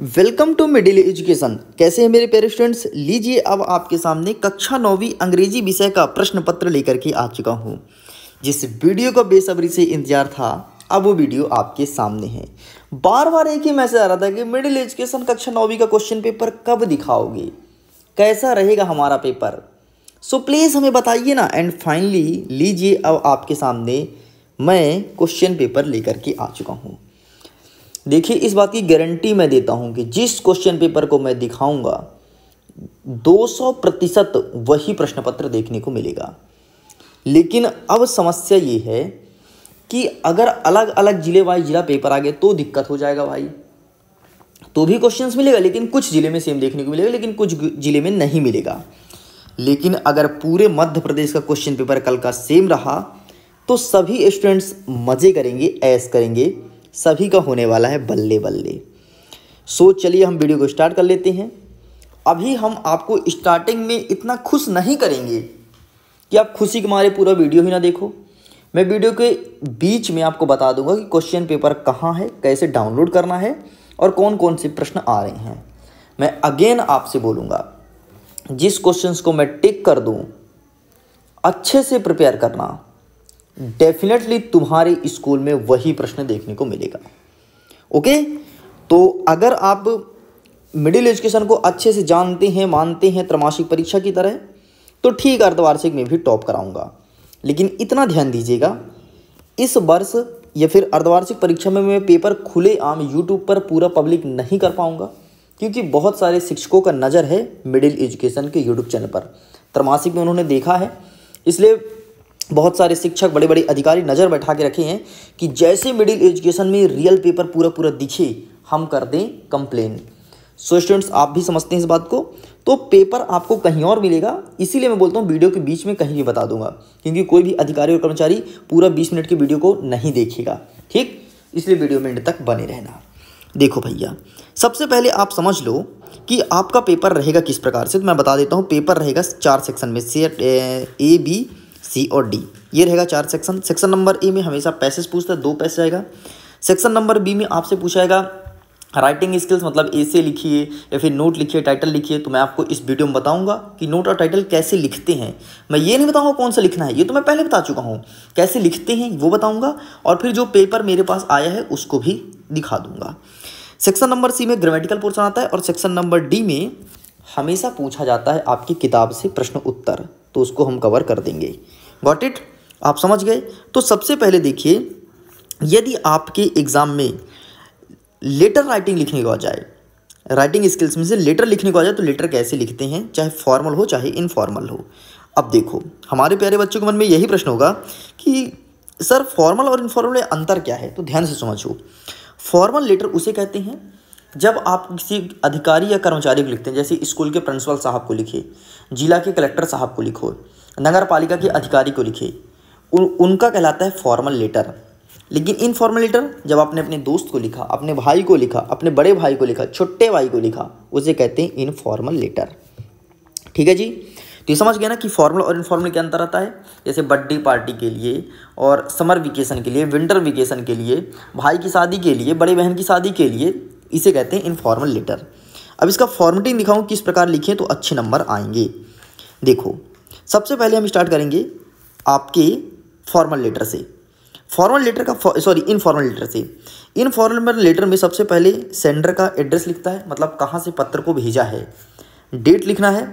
welcome to middle education कैसे हैं मेरे पेरे स्टूडेंट्स लीजिए अब आपके सामने कक्षा नौवीं अंग्रेजी विषय का प्रश्न पत्र लेकर के आ चुका हूँ जिस वीडियो का बेसब्री से इंतजार था अब वो वीडियो आपके सामने है बार बार एक ही मैसेज आ रहा था कि मिडिल एजुकेशन कक्षा नौवीं का क्वेश्चन पेपर कब दिखाओगे कैसा रहेगा हमारा पेपर सो so, प्लीज़ हमें बताइए ना एंड फाइनली लीजिए अब आपके सामने मैं क्वेश्चन पेपर लेकर के आ चुका हूँ देखिए इस बात की गारंटी मैं देता हूं कि जिस क्वेश्चन पेपर को मैं दिखाऊंगा 200 प्रतिशत वही प्रश्न पत्र देखने को मिलेगा लेकिन अब समस्या ये है कि अगर अलग अलग जिले वाइज जिला पेपर आ गए तो दिक्कत हो जाएगा भाई तो भी क्वेश्चंस मिलेगा लेकिन कुछ ज़िले में सेम देखने को मिलेगा लेकिन कुछ ज़िले में नहीं मिलेगा लेकिन अगर पूरे मध्य प्रदेश का क्वेश्चन पेपर कल का सेम रहा तो सभी स्टूडेंट्स मज़े करेंगे ऐस करेंगे सभी का होने वाला है बल्ले बल्ले सो चलिए हम वीडियो को स्टार्ट कर लेते हैं अभी हम आपको स्टार्टिंग में इतना खुश नहीं करेंगे कि आप खुशी के मारे पूरा वीडियो ही ना देखो मैं वीडियो के बीच में आपको बता दूंगा कि क्वेश्चन पेपर कहाँ है कैसे डाउनलोड करना है और कौन कौन से प्रश्न आ रहे हैं मैं अगेन आपसे बोलूँगा जिस क्वेश्चंस को मैं टिक कर दूँ अच्छे से प्रिपेयर करना डेफिनेटली तुम्हारे स्कूल में वही प्रश्न देखने को मिलेगा ओके तो अगर आप मिडिल एजुकेशन को अच्छे से जानते हैं मानते हैं त्रमासिक परीक्षा की तरह तो ठीक अर्धवार्षिक में भी टॉप कराऊंगा लेकिन इतना ध्यान दीजिएगा इस वर्ष या फिर अर्धवार्षिक परीक्षा में मैं पेपर खुले आम यूट्यूब पर पूरा पब्लिक नहीं कर पाऊंगा क्योंकि बहुत सारे शिक्षकों का नज़र है मिडिल एजुकेशन के यूट्यूब चैनल पर त्रमासिक में उन्होंने देखा है इसलिए बहुत सारे शिक्षक बड़े बड़े अधिकारी नज़र बैठा के रखे हैं कि जैसे मिडिल एजुकेशन में रियल पेपर पूरा पूरा दिखे हम कर दें कंप्लेन सो स्टूडेंट्स आप भी समझते हैं इस बात को तो पेपर आपको कहीं और मिलेगा इसीलिए मैं बोलता हूँ वीडियो के बीच में कहीं भी बता दूंगा क्योंकि कोई भी अधिकारी और कर्मचारी पूरा बीस मिनट की वीडियो को नहीं देखेगा ठीक इसलिए वीडियो में तक बने रहना देखो भैया सबसे पहले आप समझ लो कि आपका पेपर रहेगा किस प्रकार से तो मैं बता देता हूँ पेपर रहेगा चार सेक्शन में से ए बी सी और डी ये रहेगा चार सेक्शन सेक्शन नंबर ए में हमेशा पैसेज पूछता है दो पैसे आएगा सेक्शन नंबर बी में आपसे पूछाएगा राइटिंग स्किल्स मतलब ऐसे लिखिए या फिर नोट लिखिए टाइटल लिखिए तो मैं आपको इस वीडियो में बताऊंगा कि नोट और टाइटल कैसे लिखते हैं मैं ये नहीं बताऊंगा कौन सा लिखना है ये तो मैं पहले बता चुका हूँ कैसे लिखते हैं वो बताऊंगा और फिर जो पेपर मेरे पास आया है उसको भी दिखा दूंगा सेक्शन नंबर सी में ग्रामेटिकल पोर्सन आता है और सेक्शन नंबर डी में हमेशा पूछा जाता है आपकी किताब से प्रश्न उत्तर तो उसको हम कवर कर देंगे वॉट इट आप समझ गए तो सबसे पहले देखिए यदि आपके एग्ज़ाम में लेटर राइटिंग लिखने को आ जाए राइटिंग स्किल्स में से लेटर लिखने को आ जाए तो लेटर कैसे लिखते हैं चाहे फॉर्मल हो चाहे इनफॉर्मल हो अब देखो हमारे प्यारे बच्चों के मन में यही प्रश्न होगा कि सर फॉर्मल और इनफॉर्मल में अंतर क्या है तो ध्यान से समझो फॉर्मल लेटर उसे कहते हैं जब आप किसी अधिकारी या कर्मचारी को लिखते हैं जैसे स्कूल के प्रिंसिपल साहब को लिखे जिला के कलेक्टर साहब को लिखो नगर पालिका के अधिकारी को लिखे उन, उनका कहलाता है फॉर्मल लेटर लेकिन इनफॉर्मल लेटर जब आपने अपने दोस्त को लिखा अपने भाई को लिखा अपने बड़े भाई को लिखा छोटे भाई को लिखा उसे कहते हैं इनफॉर्मल लेटर ठीक है जी तो ये समझ गया ना कि फॉर्मल और इनफॉर्मल के अंतर आता है जैसे बर्थडे पार्टी के लिए और समर वेकेशन के लिए विंटर वेकेशन के लिए भाई की शादी के लिए बड़े बहन की शादी के लिए इसे कहते हैं इनफॉर्मल लेटर अब इसका फॉर्मेटिंग दिखाऊँ किस प्रकार लिखें तो अच्छे नंबर आएंगे देखो सबसे पहले हम स्टार्ट करेंगे आपके फॉर्मल लेटर से फॉर्मल लेटर का सॉरी इनफॉर्मल लेटर से इनफॉर्मल लेटर में सबसे पहले सेंडर का एड्रेस लिखता है मतलब कहाँ से पत्र को भेजा है डेट लिखना है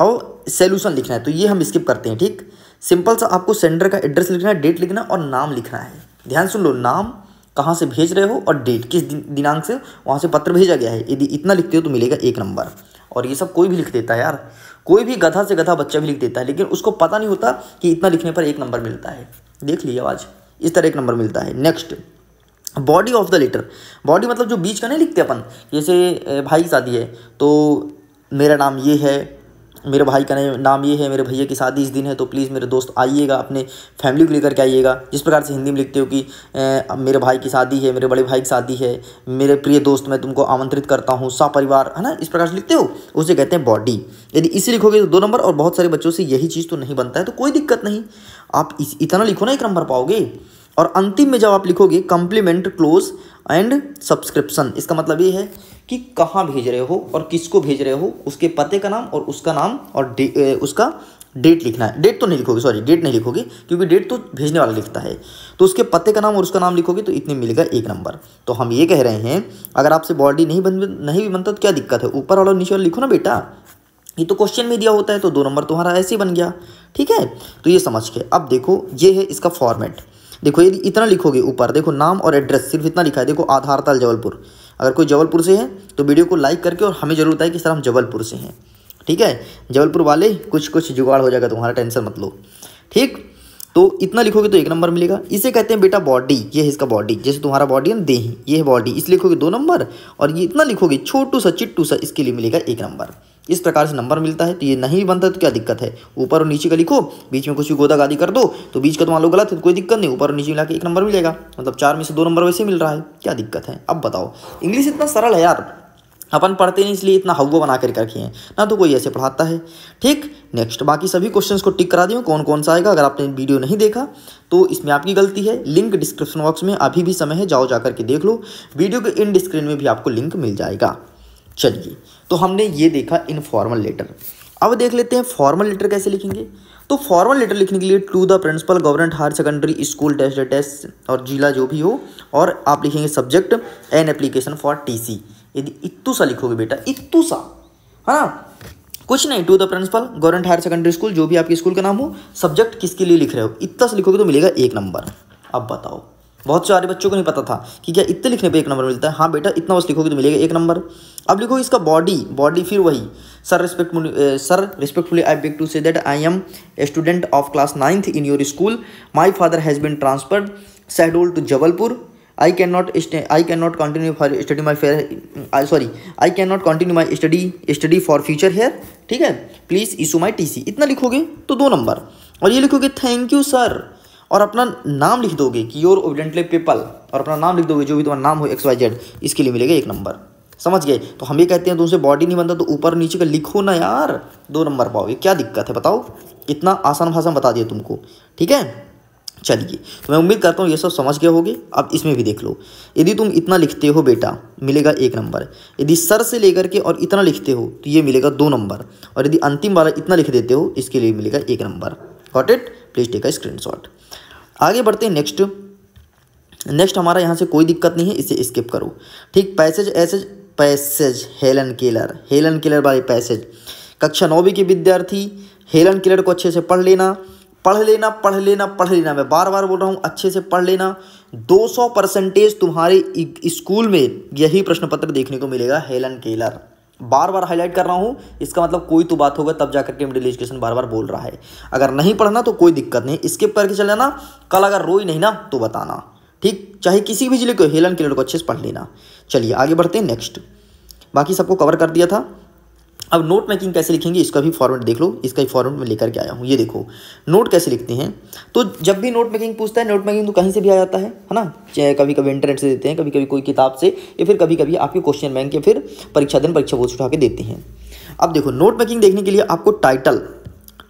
और सेल्यूशन लिखना है तो ये हम स्किप करते हैं ठीक सिंपल सा आपको सेंडर का एड्रेस लिखना है डेट लिखना और नाम लिखना है ध्यान सुन लो नाम कहाँ से भेज रहे हो और डेट किस दिनांक से वहाँ से पत्र भेजा गया है यदि इतना लिखते हो तो मिलेगा एक नंबर और ये सब कोई भी लिख देता है यार कोई भी गधा से गधा बच्चा भी लिख देता है लेकिन उसको पता नहीं होता कि इतना लिखने पर एक नंबर मिलता है देख लीजिए आज इस तरह एक नंबर मिलता है next body of the letter body मतलब जो बीच का नहीं लिखते अपन जैसे भाई की शादी है तो मेरा नाम ये है मेरे भाई का नाम ये है मेरे भैया की शादी इस दिन है तो प्लीज़ मेरे दोस्त आइएगा अपने फैमिली को लेकर के आइएगा जिस प्रकार से हिंदी में लिखते हो कि मेरे भाई की शादी है मेरे बड़े भाई की शादी है मेरे प्रिय दोस्त मैं तुमको आमंत्रित करता हूँ सा परिवार है ना इस प्रकार से लिखते हो उसे कहते हैं बॉडी यदि इसे लिखोगे तो दो नंबर और बहुत सारे बच्चों से यही चीज़ तो नहीं बनता है तो कोई दिक्कत नहीं आप इस इतना लिखो ना एक नंबर पाओगे और अंतिम में जब आप लिखोगे कंप्लीमेंट क्लोज एंड सब्सक्रिप्शन इसका मतलब ये है कि कहाँ भेज रहे हो और किसको भेज रहे हो उसके पते का नाम और उसका नाम और डे, उसका डेट लिखना है डेट तो नहीं लिखोगे सॉरी डेट नहीं लिखोगे क्योंकि डेट तो भेजने वाला लिखता है तो उसके पते का नाम और उसका नाम लिखोगे तो इतने मिलेगा एक नंबर तो हम ये कह रहे हैं अगर आपसे बॉडी नहीं बन नहीं भी बनता तो क्या दिक्कत है ऊपर वाला नीचे वाला लिखो ना बेटा ये तो क्वेश्चन में दिया होता है तो दो नंबर तुम्हारा ऐसे ही बन गया ठीक है तो ये समझ के अब देखो ये है इसका फॉर्मेट देखो यदि इतना लिखोगे ऊपर देखो नाम और एड्रेस सिर्फ इतना लिखा है देखो आधारताल जबलपुर अगर कोई जबलपुर से है तो वीडियो को लाइक करके और हमें जरूर बताए कि सर हम जबलपुर से हैं ठीक है जबलपुर वाले कुछ कुछ जुगाड़ हो जाएगा तुम्हारा टेंशन मत लो ठीक तो इतना लिखोगे तो एक नंबर मिलेगा इसे कहते हैं बेटा बॉडी ये है इसका बॉडी जैसे तुम्हारा बॉडी हम देही ये है बॉडी इस लिखोगे दो नंबर और ये इतना लिखोगे छोटू सा चिट्टू सा इसके लिए मिलेगा एक नंबर इस प्रकार से नंबर मिलता है तो ये नहीं बनता तो क्या दिक्कत है ऊपर और नीचे का लिखो बीच में कुछ भी गोदा गादी कर दो तो बीच का तुम्हारा गलत है तो कोई दिक्कत नहीं ऊपर और नीचे मिला के एक नंबर मिलेगा मतलब चार में से दो नंबर वैसे मिल रहा है क्या दिक्कत है अब बताओ इंग्लिश इतना सरल है यार अपन पढ़ते नहीं इसलिए इतना हवो बना करके रखे हैं ना तो कोई ऐसे पढ़ाता है ठीक नेक्स्ट बाकी सभी क्वेश्चन को टिक करा दियो कौन कौन सा आएगा अगर आपने वीडियो नहीं देखा तो इसमें आपकी गलती है लिंक डिस्क्रिप्शन बॉक्स में अभी भी समय है जाओ जा करके देख लो वीडियो के इन डिस्क्रीन में भी आपको लिंक मिल जाएगा चलिए तो हमने ये देखा इनफॉर्मल लेटर अब देख लेते हैं फॉर्मल लेटर कैसे लिखेंगे तो फॉर्मल लेटर लिखने के लिए to the principal government higher secondary school test test और जिला जो भी हो और आप लिखेंगे subject an application for TC यदि इतू सा लिखोगे बेटा इतू सा है ना कुछ नहीं to the principal government higher secondary school जो भी आपके स्कूल का नाम हो सब्जेक्ट किसके लिए लिख रहे हो इतना सा लिखोगे तो मिलेगा एक नंबर अब बताओ बहुत सारे बच्चों को नहीं पता था कि क्या इतने लिखने पे एक नंबर मिलता है हाँ बेटा इतना बस लिखोगे तो मिलेगा एक नंबर अब लिखो इसका बॉडी बॉडी फिर वही sir respect sir respectfully I beg to say that I am a student of class ninth in your school my father has been transferred Shahdol to Jabalpur I can not I can not continue for study my fair sorry I can not continue my study study for future here ठीक है please issue my T C इतना लिखोगे तो दो number और ये लिखोगे thank you sir और अपना नाम लिख दोगे कि योर ओबिडेंटली पीपल और अपना नाम लिख दोगे जो भी तुम्हारा नाम हो एक्स वाई जेड इसके लिए मिलेगा एक नंबर समझ गए तो हम ये कहते हैं तुमसे बॉडी नहीं बनता तो ऊपर नीचे का लिखो ना यार दो नंबर पाओगे क्या दिक्कत है बताओ इतना आसान भाषा बता दिया तुमको ठीक है चलिए तो मैं उम्मीद करता हूँ ये सब समझ गए होगे अब इसमें भी देख लो यदि तुम इतना लिखते हो बेटा मिलेगा एक नंबर यदि सर से लेकर के और इतना लिखते हो तो ये मिलेगा दो नंबर और यदि अंतिम वाला इतना लिख देते हो इसके लिए मिलेगा एक number got it please take a screen आगे बढ़ते हैं नेक्स्ट नेक्स्ट हमारा यहाँ से कोई दिक्कत नहीं है इसे स्किप करो ठीक passage essays passage Helen Keller Helen Keller वाले पैसेज कक्षा नौवीं के विद्यार्थी हेलन केलर को अच्छे से पढ़ लेना पढ़ लेना पढ़ लेना पढ़ लेना मैं बार बार बोल रहा हूँ अच्छे से पढ़ लेना 200 परसेंटेज तुम्हारे स्कूल में यही प्रश्न पत्र देखने को मिलेगा हेलन केलर बार बार हाईलाइट कर रहा हूँ इसका मतलब कोई तो बात होगा तब जा करके मिडिल एजुकेशन बार बार बोल रहा है अगर नहीं पढ़ना तो कोई दिक्कत नहीं स्किप करके चल जाना कल अगर रोई नहीं ना तो बताना ठीक चाहे किसी भी जिले को हेलन किलर को अच्छे से पढ़ लेना चलिए आगे बढ़ते हैं नेक्स्ट बाकी सबको कवर कर दिया था अब नोट मेकिंग कैसे लिखेंगे इसका भी फॉर्मेट देख लो इसका ही फॉर्मेट मैं लेकर के आया हूँ ये देखो नोट कैसे लिखते हैं तो जब भी नोट मेकिंग पूछता है नोट मेकिंग तो कहीं से भी आ जाता है है ना चाहे कभी कभी इंटरनेट से देते हैं कभी कभी कोई किताब से या फिर कभी कभी आपके क्वेश्चन बैंक या फिर परीक्षा दिन परीक्षा बोझ उठा के देते हैं अब देखो नोट मेकिंग देखने के लिए आपको टाइटल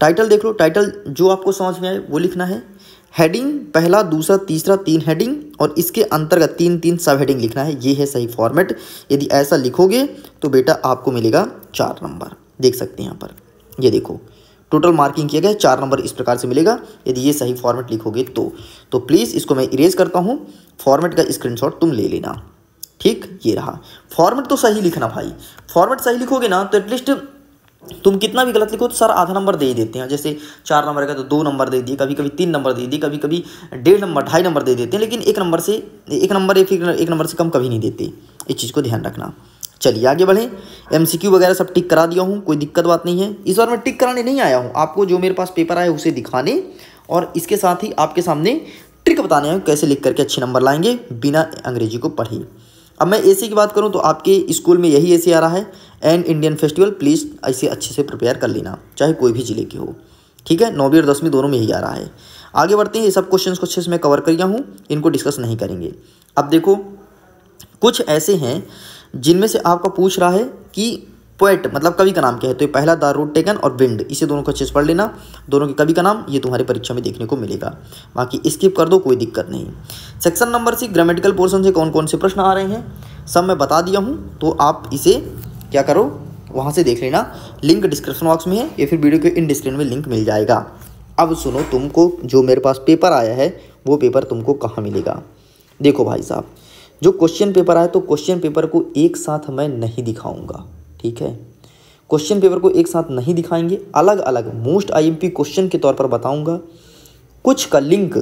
टाइटल देख लो टाइटल जो आपको समझ में आए वो लिखना है हेडिंग पहला दूसरा तीसरा तीन हेडिंग और इसके अंतर्गत तीन तीन सब हेडिंग लिखना है ये है सही फॉर्मेट यदि ऐसा लिखोगे तो बेटा आपको मिलेगा चार नंबर देख सकते हैं यहाँ पर ये देखो टोटल मार्किंग किया गया चार नंबर इस प्रकार से मिलेगा यदि ये सही फॉर्मेट लिखोगे तो तो प्लीज़ इसको मैं इरेज करता हूँ फॉर्मेट का स्क्रीनशॉट तुम ले लेना ठीक ये रहा फॉर्मेट तो सही लिखना भाई फॉर्मेट सही लिखोगे ना तो एटलीस्ट तुम कितना भी गलत लिखो तो सर आधा नंबर दे ही देते हैं जैसे चार नंबर का तो दो नंबर दे दिए कभी कभी तीन नंबर दे दिए कभी कभी डेढ़ नंबर ढाई नंबर दे देते हैं लेकिन एक नंबर से एक नंबर एक नंबर से कम कभी नहीं देते इस चीज़ को ध्यान रखना चलिए आगे बढ़ें एमसीक्यू वगैरह सब टिक करा दिया हूँ कोई दिक्कत बात नहीं है इस बार मैं टिक कराने नहीं आया हूँ आपको जो मेरे पास पेपर आया उसे दिखाने और इसके साथ ही आपके सामने ट्रिक बताने हैं कैसे लिख करके अच्छे नंबर लाएंगे बिना अंग्रेजी को पढ़े अब मैं एसी की बात करूं तो आपके स्कूल में यही एसी आ रहा है एंड इंडियन फेस्टिवल प्लीज़ ऐसे अच्छे से प्रिपेयर कर लेना चाहे कोई भी ज़िले की हो ठीक है नौवीं और दसवीं दोनों में यही आ रहा है आगे बढ़ते हैं ये सब क्वेश्चन को अच्छे से मैं कवर कर गया हूँ इनको डिस्कस नहीं करेंगे अब देखो कुछ ऐसे हैं जिनमें से आपका पूछ रहा है कि पोएट मतलब कवि का नाम क्या है तो ये पहला द रूट टेकन और विंड इसे दोनों को अच्छे से पढ़ लेना दोनों के कवि का नाम ये तुम्हारी परीक्षा में देखने को मिलेगा बाकी स्किप कर दो कोई दिक्कत नहीं section number six grammatical portion से कौन कौन से प्रश्न आ रहे हैं सब मैं बता दिया हूँ तो आप इसे क्या करो वहाँ से देख लेना लिंक डिस्क्रिप्शन बॉक्स में है या फिर वीडियो के इन डिस्क्रिप्शन में लिंक मिल जाएगा अब सुनो तुमको जो मेरे पास पेपर आया है वो पेपर तुमको कहाँ मिलेगा देखो भाई साहब जो क्वेश्चन पेपर आए तो क्वेश्चन पेपर को एक साथ मैं नहीं दिखाऊंगा ठीक है क्वेश्चन पेपर को एक साथ नहीं दिखाएंगे अलग अलग मोस्ट आईएमपी क्वेश्चन के तौर पर बताऊंगा कुछ का लिंक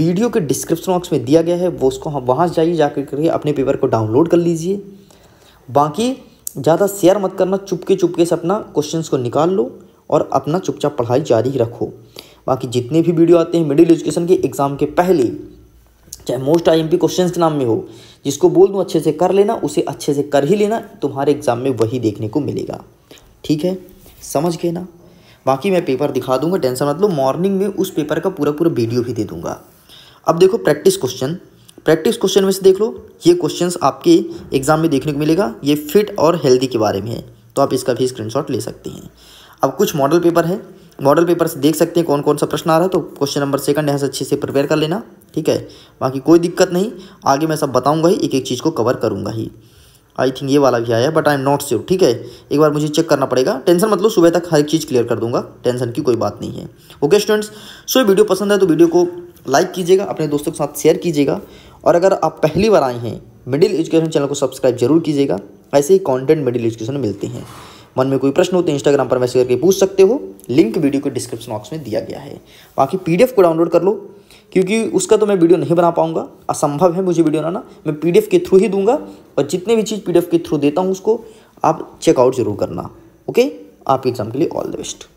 वीडियो के डिस्क्रिप्शन बॉक्स में दिया गया है वो उसको हम वहाँ जाइए जाकर करके अपने पेपर को डाउनलोड कर लीजिए बाकी ज़्यादा शेयर मत करना चुपके चुपके से अपना क्वेश्चन को निकाल लो और अपना चुपचाप पढ़ाई जारी रखो बाकी जितने भी वीडियो आते हैं मिडिल एजुकेशन के एग्ज़ाम के पहले चाहे मोस्ट आईएमपी क्वेश्चंस के नाम में हो जिसको बोल दूँ अच्छे से कर लेना उसे अच्छे से कर ही लेना तुम्हारे एग्ज़ाम में वही देखने को मिलेगा ठीक है समझ गए ना बाकी मैं पेपर दिखा दूंगा टेंशन मत लो मॉर्निंग में उस पेपर का पूरा पूरा वीडियो भी दे दूंगा अब देखो प्रैक्टिस क्वेश्चन प्रैक्टिस क्वेश्चन में से देख लो ये क्वेश्चंस आपके एग्ज़ाम में देखने को मिलेगा ये फिट और हेल्दी के बारे में है तो आप इसका भी स्क्रीनशॉट ले सकते हैं अब कुछ मॉडल पेपर है मॉडल पेपर से देख सकते हैं कौन कौन सा प्रश्न आ रहा है तो क्वेश्चन नंबर सेकंड यहाँ से अच्छे से प्रिपेयर कर लेना ठीक है बाकी कोई दिक्कत नहीं आगे मैं सब बताऊँगा ही एक एक चीज़ को कवर करूँगा ही आई थिंक ये वाला भी आया but I am not sure ठीक है एक बार मुझे चेक करना पड़ेगा टेंशन मतलब सुबह तक हर एक चीज़ क्लियर कर दूंगा टेंशन की कोई बात नहीं है ओके स्टूडेंट्स सो वीडियो पसंद है तो वीडियो को लाइक कीजिएगा अपने दोस्तों के साथ शेयर कीजिएगा और अगर आप पहली बार आए हैं मिडिल एजुकेशन चैनल को सब्सक्राइब जरूर कीजिएगा ऐसे ही कॉन्टेंट मिडिल एजुकेशन में मिलते हैं मन में कोई प्रश्न हो तो इंस्टाग्राम पर मैसेज करके पूछ सकते हो लिंक वीडियो के डिस्क्रिप्शन बॉक्स में दिया गया है बाकी पी को डाउनलोड कर लो क्योंकि उसका तो मैं वीडियो नहीं बना पाऊंगा असंभव है मुझे वीडियो बनाना मैं पी के थ्रू ही दूंगा और जितने भी चीज़ पी के थ्रू देता हूँ उसको आप चेकआउट ज़रूर करना ओके आपके एग्ज़ाम के लिए ऑल द बेस्ट